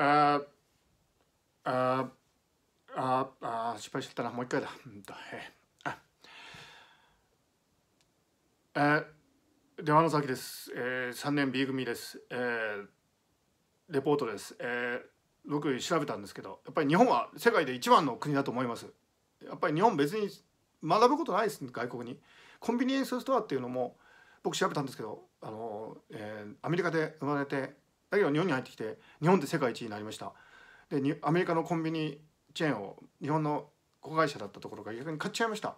ああああ失敗しちゃったなもう一回だうんとえあえ出羽の崎です、えー、3年 B 組です、えー、レポートです、えー、僕調べたんですけどやっぱり日本は世界で一番の国だと思いますやっぱり日本別に学ぶことないです外国にコンビニエンスストアっていうのも僕調べたんですけどあの、えー、アメリカで生まれてだけど日本に入ってきて日本で世界一になりましたでアメリカのコンビニチェーンを日本の子会社だったところが逆に買っちゃいました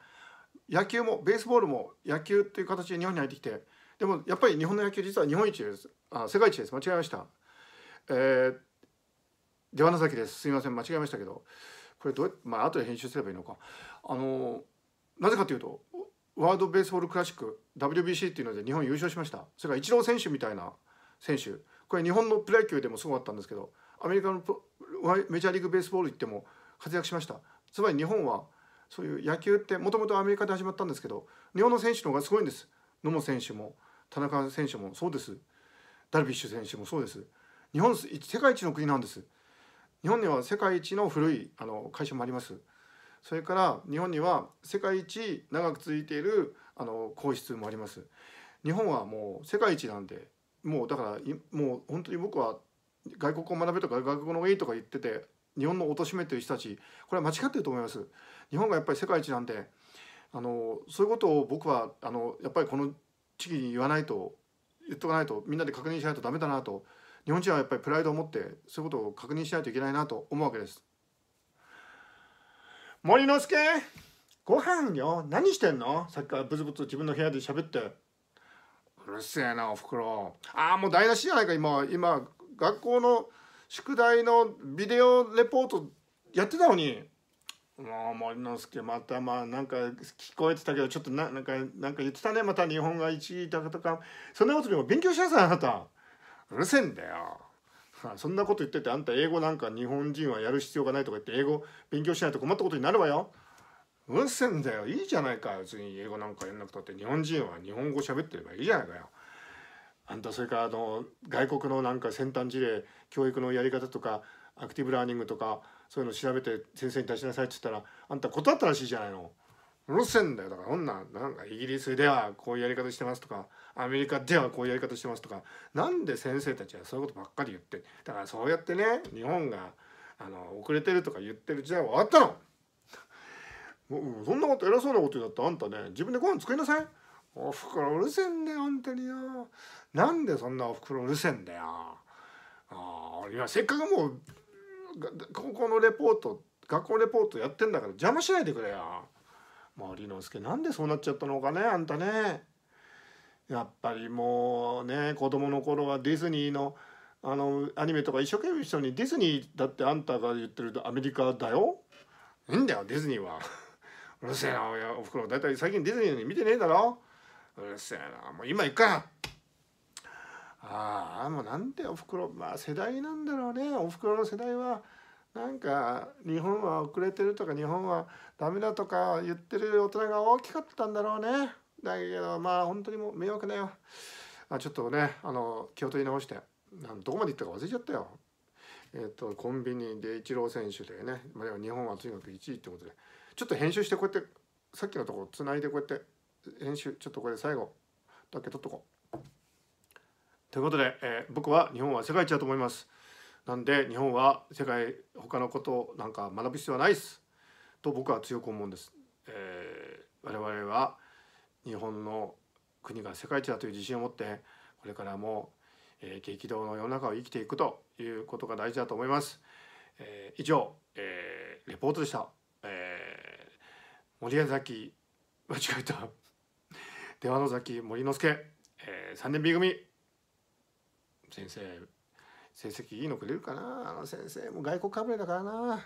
野球もベースボールも野球っていう形で日本に入ってきてでもやっぱり日本の野球実は日本一ですあ世界一です間違えましたえー、出花崎ですすいません間違えましたけどこれどうまあ後で編集すればいいのかあのなぜかというとワールド・ベースボール・クラシック WBC っていうので日本優勝しましたそれからイチロー選手みたいな選手これ日本のプロ野球でもすごかったんですけどアメリカのメジャーリーグベースボール行っても活躍しましたつまり日本はそういう野球ってもともとアメリカで始まったんですけど日本の選手の方がすごいんです野茂選手も田中選手もそうですダルビッシュ選手もそうです日本世界一の国なんです日本には世界一の古いあの会社もありますそれから日本には世界一長く続いているあの皇室もあります日本はもう世界一なんでもうだからもう本当に僕は外国を学べとか外国のがいいとか言ってて日本の貶めてう人たちこれは間違ってると思います。日本がやっぱり世界一なんであのそういうことを僕はあのやっぱりこの地域に言わないと言っとかないとみんなで確認しないとダメだなと日本人はやっぱりプライドを持ってそういうことを確認しないといけないなと思うわけです。森之助ご飯よ何してんのさっきからブツブツ自分の部屋で喋って。うるせえなおふくろああもう台無しじゃないか今今学校の宿題のビデオレポートやってたのにもう森之助またまあなんか聞こえてたけどちょっとななんかなんか言ってたねまた日本が1位だとかそんなことでも勉強しなさいあなたうるせえんだよそんなこと言っててあんた英語なんか日本人はやる必要がないとか言って英語勉強しないと困ったことになるわようるせんだよいいじゃないか別に英語なんかやんなくたって日本人は日本語喋ってればいいじゃないかよ。あんたそれからあの外国のなんか先端事例教育のやり方とかアクティブラーニングとかそういうの調べて先生に出しなさいって言ったらあんた断ったらしいじゃないの。うるせんだよだからそんななんかイギリスではこういうやり方してますとかアメリカではこういうやり方してますとかなんで先生たちはそういうことばっかり言ってだからそうやってね日本があの遅れてるとか言ってる時代は終わったのそんなこと偉そうなこと言うだったあんたね自分でご飯作りなさいおふくろうるせえんだよ本当によなんでそんなおふくろうるせえんだよあいやせっかくもう高校のレポート学校レポートやってんだから邪魔しないでくれよまありのすけなんでそうなっちゃったのかねあんたねやっぱりもうね子供の頃はディズニーのあのアニメとか一生懸命一緒にディズニーだってあんたが言ってるアメリカだよいいんだよディズニーは。うるせえなおふくろ大体最近ディズニーに見てねえだろうるせえなもう今行くかああもうなんでおふくろまあ世代なんだろうねおふくろの世代はなんか日本は遅れてるとか日本はダメだとか言ってる大人が大きかったんだろうねだけどまあ本当にもう迷惑だよあちょっとねあの気を取り直してどこまで行ったか忘れちゃったよえっ、とコンビニでイチロー選手でね、まあ、日本はとにかく1位ってことで。ちょっと編集してこうやってさっきのとこつないでこうやって編集ちょっとこれ最後だけ取っとこう。ということで、えー、僕は日本は世界一だと思います。なんで日本は世界他のことなんか学ぶ必要はないですと僕は強く思うんです。えー、我々は日本の国が世界一だという自信を持ってこれからも、えー、激動の世の中を生きていくということが大事だと思います。えー、以上、えー、レポートでした。えー森屋崎間違えた 出羽崎森之助、えー、3年 B 組先生成績いいのくれるかなあの先生も外国かぶれだからな。